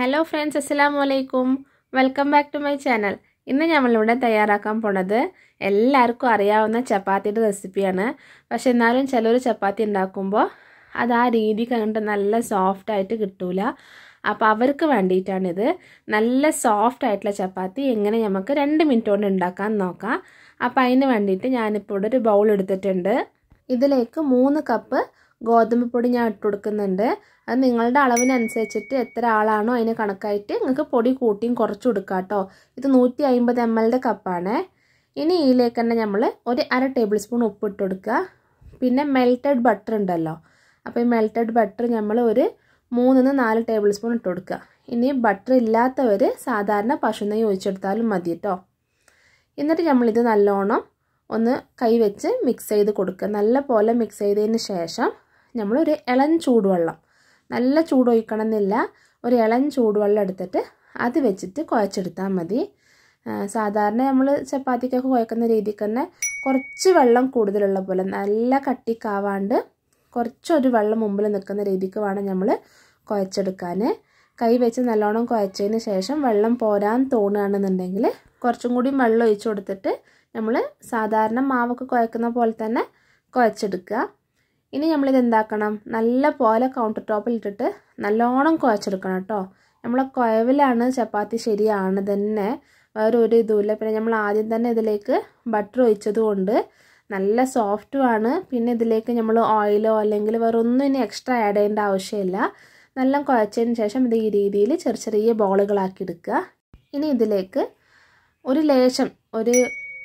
hello friends അസ്സലാമു അലൈക്കും welcome back to my channel ഇന്ന് നമ്മളിവിടെ തയ്യാറാക്കാൻ പോണത് എല്ലാവർക്കും അറിയാവുന്ന ചപ്പാത്തിയുടെ റെസിപ്പിയാണ് പക്ഷെ എന്നാലും ചിലർ ചപ്പാത്തി ഉണ്ടാക്കുമ്പോൾ അത് ആ രീതി കണ്ടിട്ട് നല്ല സോഫ്റ്റ് ആയിട്ട് കിട്ടൂല അപ്പോൾ അവർക്ക് വേണ്ടിയിട്ടാണിത് നല്ല സോഫ്റ്റ് ആയിട്ടുള്ള ചപ്പാത്തി എങ്ങനെ നമുക്ക് രണ്ട് മിനിറ്റ് കൊണ്ട് ഉണ്ടാക്കാൻ നോക്കാം അപ്പോൾ അതിന് വേണ്ടിയിട്ട് ഞാനിപ്പോൾ ഇവിടെ ഒരു ബൗൾ എടുത്തിട്ടുണ്ട് ഇതിലേക്ക് മൂന്ന് കപ്പ് ഗോതമ്പ് പൊടി ഞാൻ ഇട്ട് കൊടുക്കുന്നുണ്ട് അത് നിങ്ങളുടെ അളവിനനുസരിച്ചിട്ട് എത്ര ആളാണോ അതിന് കണക്കായിട്ട് നിങ്ങൾക്ക് പൊടി കൂട്ടിയും കുറച്ച് കൊടുക്കുക കേട്ടോ ഇത് നൂറ്റി അമ്പത് എം എല്ലിൻ്റെ കപ്പാണ് ഇനി ഇതിലേക്ക് തന്നെ നമ്മൾ ഒരു അര ടേബിൾ സ്പൂൺ ഉപ്പ് ഇട്ട് കൊടുക്കുക പിന്നെ മെൽറ്റഡ് ബട്ടർ ഉണ്ടല്ലോ അപ്പോൾ ഈ മെൽറ്റഡ് ബട്ടർ നമ്മൾ ഒരു മൂന്നിന്ന് നാല് ടേബിൾ സ്പൂൺ ഇട്ട് കൊടുക്കുക ഇനി ബട്ടർ ഇല്ലാത്തവർ സാധാരണ പശു നെയ്യ് ഒഴിച്ചെടുത്താലും മതി കേട്ടോ എന്നിട്ട് നമ്മളിത് നല്ലോണം ഒന്ന് കൈവച്ച് മിക്സ് ചെയ്ത് കൊടുക്കുക നല്ല പോലെ മിക്സ് ചെയ്തതിന് ശേഷം നമ്മളൊരു ഇളം ചൂടുവെള്ളം നല്ല ചൂട് എന്നില്ല ഒരു ഇളം ചൂടുവെള്ളം എടുത്തിട്ട് അത് വെച്ചിട്ട് കുഴച്ചെടുത്താൽ മതി സാധാരണ നമ്മൾ ചപ്പാത്തിക്കൊക്കെ കുഴക്കുന്ന രീതിക്ക് തന്നെ കുറച്ച് വെള്ളം കൂടുതലുള്ള പോലെ നല്ല കട്ടിക്കാവാണ്ട് കുറച്ചൊരു വെള്ളം മുമ്പിൽ നിൽക്കുന്ന രീതിക്ക് വേണം നമ്മൾ കുഴച്ചെടുക്കാൻ കൈ വെച്ച് നല്ലോണം കുഴച്ചതിന് ശേഷം വെള്ളം പോരാൻ തോന്നുകയാണെന്നുണ്ടെങ്കിൽ കുറച്ചും കൂടി വെള്ളം ഒഴിച്ചു കൊടുത്തിട്ട് നമ്മൾ സാധാരണ മാവൊക്കെ കുഴക്കുന്ന പോലെ തന്നെ കുഴച്ചെടുക്കുക ഇനി നമ്മളിത് എന്താക്കണം നല്ല പോലെ കൗണ്ടർ ടോപ്പിൽ ഇട്ടിട്ട് നല്ലോണം കുഴച്ചെടുക്കണം കേട്ടോ നമ്മളെ കുഴവിലാണ് ചപ്പാത്തി ശരിയാണ് തന്നെ വേറെ ഒരു ഇതുമില്ല പിന്നെ നമ്മൾ ആദ്യം തന്നെ ഇതിലേക്ക് ബട്ടർ ഒഴിച്ചത് കൊണ്ട് നല്ല സോഫ്റ്റുമാണ് പിന്നെ ഇതിലേക്ക് നമ്മൾ ഓയിലോ അല്ലെങ്കിൽ വേറെ ഒന്നും ഇനി എക്സ്ട്രാ ആഡ് ചെയ്യേണ്ട ആവശ്യമില്ല നല്ല കുഴച്ചതിന് ശേഷം ഇത് ഈ രീതിയിൽ ചെറിയ ചെറിയ ബോളുകളാക്കി എടുക്കുക ഇനി ഇതിലേക്ക് ഒരു ലേശം ഒരു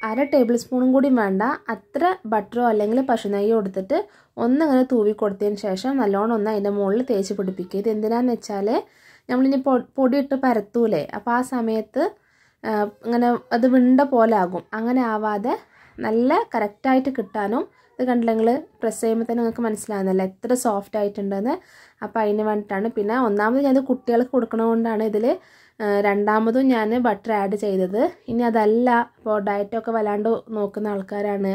അര ടേബിൾ സ്പൂണും കൂടി വേണ്ട അത്ര ബട്ടറോ അല്ലെങ്കിൽ പശുനെയ്യോ എടുത്തിട്ട് ഒന്നങ്ങനെ തൂവി കൊടുത്തതിന് ശേഷം നല്ലോണം ഒന്ന് അതിൻ്റെ മുകളിൽ തേച്ച് പിടിപ്പിക്കുക ഇത് എന്തിനാന്ന് വെച്ചാൽ നമ്മളിനി പൊടിയിട്ട് പരത്തൂലേ അപ്പോൾ ആ സമയത്ത് ഇങ്ങനെ അത് വിണ്ട പോലെ ആകും അങ്ങനെ ആവാതെ നല്ല കറക്റ്റായിട്ട് കിട്ടാനും ഇത് കണ്ടില്ലെങ്കിൽ പ്രസ് ചെയ്യുമ്പോൾ തന്നെ നിങ്ങൾക്ക് മനസ്സിലാകുന്നില്ല എത്ര സോഫ്റ്റ് ആയിട്ടുണ്ടെന്ന് അപ്പോൾ അതിന് വേണ്ടിയിട്ടാണ് പിന്നെ ഒന്നാമത് ഞാനത് കുട്ടികൾക്ക് കൊടുക്കണതുകൊണ്ടാണ് ഇതിൽ രണ്ടാമതും ഞാൻ ബട്ടർ ആഡ് ചെയ്തത് ഇനി അതല്ല ഇപ്പോൾ ഡയറ്റൊക്കെ വല്ലാണ്ട് നോക്കുന്ന ആൾക്കാരാണ്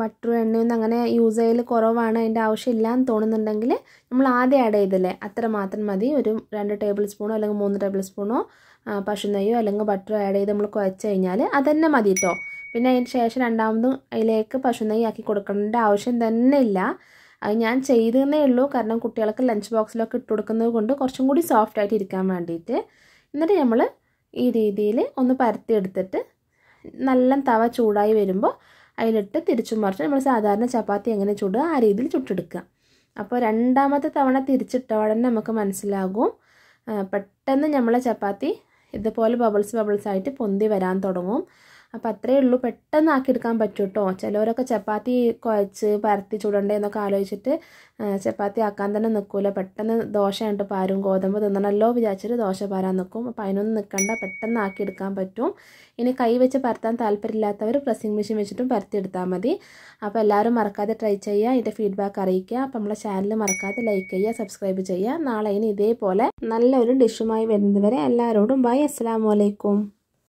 ബട്ടറും എണ്ണയൊന്നും അങ്ങനെ യൂസ് ചെയ്യൽ കുറവാണ് അതിൻ്റെ ആവശ്യമില്ല എന്ന് തോന്നുന്നുണ്ടെങ്കിൽ നമ്മൾ ആദ്യം ആഡ് ചെയ്തല്ലേ അത്ര മാത്രം മതി ഒരു രണ്ട് ടേബിൾ സ്പൂണോ അല്ലെങ്കിൽ മൂന്ന് ടേബിൾ സ്പൂണോ പശുനെയ്യോ അല്ലെങ്കിൽ ബട്ടറോ ആഡ് ചെയ്ത് നമ്മൾ കുഴച്ച് കഴിഞ്ഞാൽ അതന്നെ മതി കേട്ടോ പിന്നെ അതിന് ശേഷം രണ്ടാമതും അതിലേക്ക് പശുനെയ്യ് ആക്കി കൊടുക്കേണ്ട ആവശ്യം തന്നെ ഇല്ല അത് ഞാൻ ചെയ്തതേ ഉള്ളൂ കാരണം കുട്ടികൾക്ക് ലഞ്ച് ബോക്സിലൊക്കെ ഇട്ട് കൊടുക്കുന്നത് കൊണ്ട് കുറച്ചും കൂടി സോഫ്റ്റായിട്ട് ഇരിക്കാൻ വേണ്ടിയിട്ട് എന്നിട്ട് നമ്മൾ ഈ രീതിയിൽ ഒന്ന് പരത്തിയെടുത്തിട്ട് നല്ല തവ ചൂടായി വരുമ്പോൾ അതിലിട്ട് തിരിച്ചു മറിച്ച് നമ്മൾ സാധാരണ ചപ്പാത്തി എങ്ങനെ ചൂടുക ആ രീതിയിൽ ചുട്ടെടുക്കുക അപ്പോൾ രണ്ടാമത്തെ തവണ തിരിച്ചിട്ട ഉടനെ നമുക്ക് മനസ്സിലാകും പെട്ടെന്ന് നമ്മളെ ചപ്പാത്തി ഇതുപോലെ ബബിൾസ് ബബിൾസ് ആയിട്ട് പൊന്തി വരാൻ തുടങ്ങും അപ്പം അത്രയേ ഉള്ളൂ പെട്ടെന്ന് ആക്കി എടുക്കാൻ കേട്ടോ ചിലവരൊക്കെ ചപ്പാത്തി കുഴച്ച് പരത്തി ചൂടണ്ടേ എന്നൊക്കെ ആലോചിച്ചിട്ട് ചപ്പാത്തി ആക്കാൻ തന്നെ നിൽക്കില്ല പെട്ടെന്ന് ദോശ കണ്ട് പാരും ഗോതമ്പ് തിന്നണമല്ലോ വിചാരിച്ചിട്ട് ദോശ പാരാൻ നിൽക്കും അപ്പം അതിനൊന്നും നിൽക്കണ്ട പെട്ടെന്ന് ആക്കി എടുക്കാൻ പറ്റും ഇനി കൈ വെച്ച് പരത്താൻ താല്പര്യമില്ലാത്തവർ പ്രസ്സിംഗ് മെഷീൻ വെച്ചിട്ടും പരത്തിയെടുത്താൽ മതി അപ്പോൾ എല്ലാവരും മറക്കാതെ ട്രൈ ചെയ്യുക അതിൻ്റെ ഫീഡ്ബാക്ക് അറിയിക്കുക അപ്പം നമ്മളെ ചാനൽ മറക്കാതെ ലൈക്ക് ചെയ്യുക സബ്സ്ക്രൈബ് ചെയ്യുക നാളെ ഇനി ഇതേപോലെ നല്ലൊരു ഡിഷുമായി വരുന്നതുവരെ എല്ലാവരോടും ബൈ അസ്സാം വലൈക്കും